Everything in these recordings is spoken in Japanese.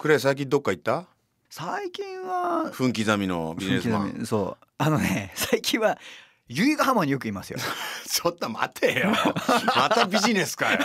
クレ最近どっか行った最近は分刻みのビジネスマンそうあのね 最近は由比ヶ浜によくいますよ ちょっと待てよまたビジネスかよ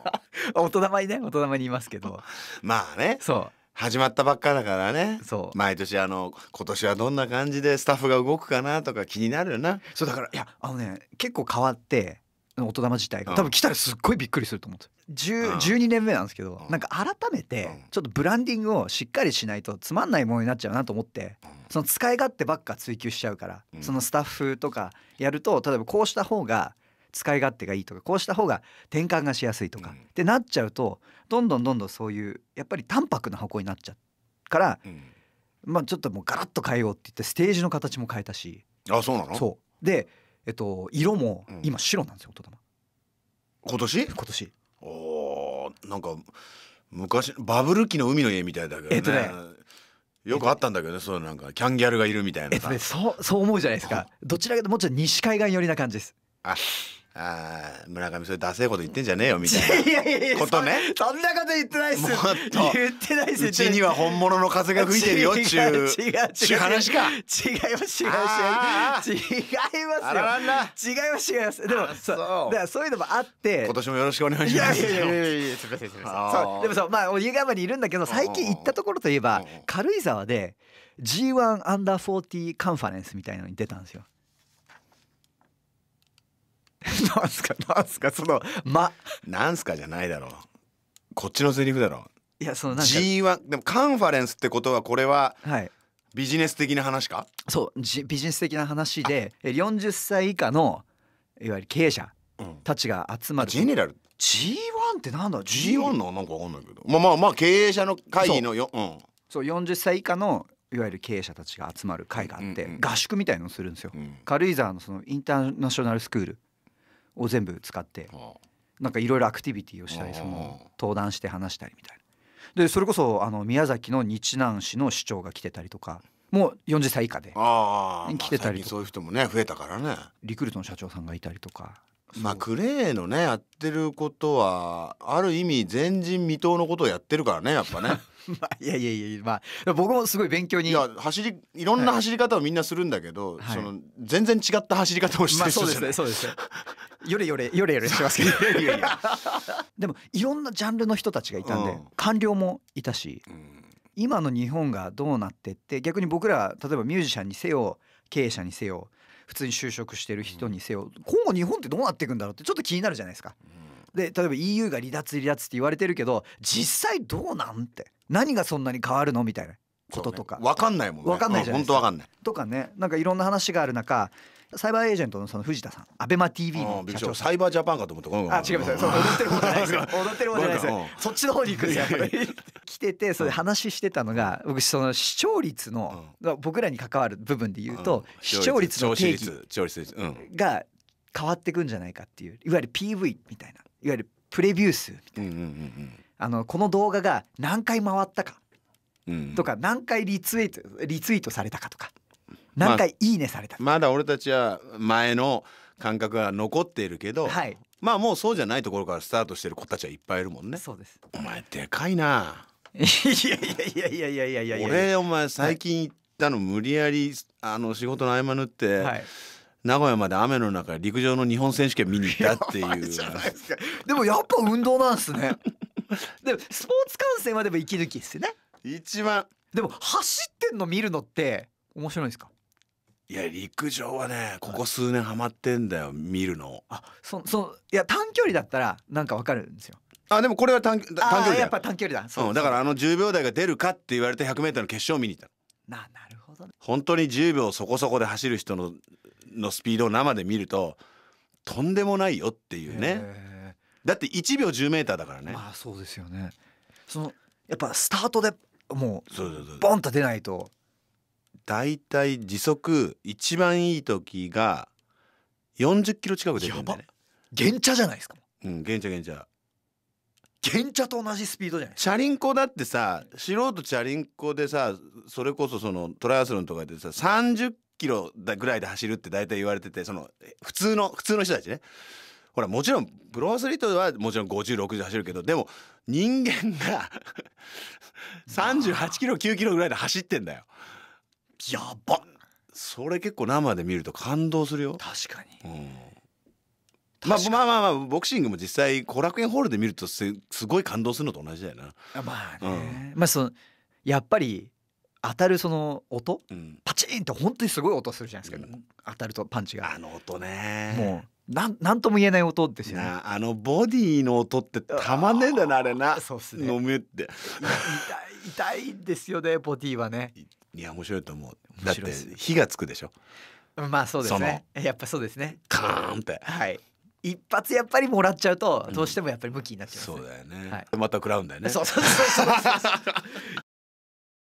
大人で、ね大人まにいますけどまあねそう始まったばっかだからねそう毎年あの今年はどんな感じでスタッフが動くかなとか気になるよなそうだからいやあのね結構変わって音玉自体が多分来たらすっごいびっくりすると思って12年目なんですけどなんか改めてちょっとブランディングをしっかりしないとつまんないものになっちゃうなと思ってその使い勝手ばっか追求しちゃうからそのスタッフとかやると例えばこうした方が使い勝手がいいとかこうした方が転換がしやすいとかってなっちゃうとどんどんどんどんそういうやっぱり淡白な箱になっちゃうからまあちょっともうガラッと変えようって言ってステージの形も変えたしあそうなのそうでえっと色も今白なんですよ、音玉。今年？今年。おお、なんか昔バブル期の海の家みたいだけどね。えっとねよくあったんだけどね、そうなんかキャンギャルがいるみたいなえっとね、そうそう思うじゃないですか。どちらかともうちろん西海岸寄りな感じです。あ、ああ村上それダセえこと言ってんじゃねえよみたいな ことねそんなこと言ってないっすよ。言ってないっすうちには本物の風が吹いてるよちゅう違う違う違う話か違います違います違います違います違いますでもそうだからそういうのもあって今年もよろしくお願いしますいやいやいやいやすみませんすみませんそうでもそうまあ湯川にいるんだけど最近行ったところといえば軽井沢で G1 アンダー40カンファレンスみたいのに出たんですよなんすかなんすかその「ま」なんすかじゃないだろうこっちのセリフだろいやそのなんか G1 でもカンファレンスってことはこれは、はい、ビジネス的な話かそうビジネス的な話で40歳以下のいわゆる経営者たちが集まる、うん、ジェネラル G1 ってなんだ G1 のなんか分かんないけどまあまあまあ経営者の会議のよそう,、うん、そう40歳以下のいわゆる経営者たちが集まる会があって、合宿みたいのをするんですよ、うん、軽井沢のそのインターナショナルスクールを全部使ってなんかいろいろアクティビティをしたりその登壇して話したりみたいなでそれこそあの宮崎の日南市の市長が来てたりとかもう40歳以下で来てたりとか、まあ、そういう人もね増えたからねリクルートの社長さんがいたりとかまあクレーのねやってることはある意味前人未到のことをやってるからねやっぱね まあ、いやいやいやまあ僕もすごい勉強にいや走りいろんな走り方をみんなするんだけど、はい、その全然違った走り方をしてるじゃない、まあ、そうですねそうですねよれよれよれよれしますけど でもいろんなジャンルの人たちがいたんで、うん、官僚もいたし、うん、今の日本がどうなってって逆に僕ら例えばミュージシャンにせよ経営者にせよ普通に就職してる人にせよ、うん、今後日本ってどうなっていくんだろうってちょっと気になるじゃないですか。で例えば EU が離脱離脱って言われてるけど実際どうなんって何がそんなに変わるのみたいなこととか、ね、分かんないもんね分かんないじゃないですか、うん、本当分かんないとかねなんかいろんな話がある中サイバーエージェントのその藤田さんアベマ TV の社長サイバージャパンかと思ったあ違いますそう踊ってる方じゃないですよ踊ってる方じゃないですよそっちの方に行くんですよ来ててそれ話してたのが僕その視聴率の、僕らに関わる部分で言うと、視聴率の定義が変わっていくんじゃないかっていういわゆる PV みたいないわゆるプレビュー数みたいな、あのこの動画が何回回ったかとか、何回リツイートリツイートされたかとか何回いいねされた、まあ、まだ俺たちは前の感覚が残っているけど、はい、まあもうそうじゃないところからスタートしてる子たちはいっぱいいるもんねそうですお前でかいないやいやいやいやいやいや俺お前最近行ったの無理やりあの仕事の合間縫って、はい、名古屋まで雨の中陸上の日本選手権見に行ったっていう でもやっぱ運動なんすねでもスポーツ観戦はでも息抜きですよね一番でも走ってんの見るのって面白いですかいや陸上はねここ数年ハマってんだよ見るのあそそういや短距離だったらなんかわかるんですよあでもこれは短短距離だやっぱ短距離だそう、うん、だからあの10秒台が出るかって言われて 100m の決勝を見に行ったのななるほど、ね、本当に10秒そこそこで走る人ののスピードを生で見るととんでもないよっていうねだって1秒 10m だからねまあそうですよねそのやっぱスタートでもうボンと出ないとだいたい時速一番いい時が四十キロ近く出てるんだね原茶じゃないですかうん原茶原茶原茶と同じスピードじゃないチャリンコだってさ素人チャリンコでさそれこそそのトライアスロンとかでさ三十キロぐらいで走るってだいたい言われててその普通の普通の人たちねほらもちろんプロアスリートはもちろん5060走るけどでも人間が38 キロ9キロぐらいで走ってんだよ。やばそれ結構生で見ると感動するよ確かに、うんまあ、まあまあまあボクシングも実際後楽園ホールで見るとすすごい感動するのと同じだよなまあね、うん、まあそのやっぱり当たるその音、うん、パチンって本当にすごい音するじゃないですか、うん、当たるとパンチがあの音ねもうなんなんとも言えない音ですよねあのボディの音ってたまんねえんだなあれなそうっすね飲めって痛い痛いですよねボディはねいや面白いと思うだって火がつくでしょまあそうですねやっぱそうですねカーンってはい一発やっぱりもらっちゃうとどうしてもやっぱり向きになっちゃう、ねうん、そうだよね、はい、また食らうんだよねそうそうそうそう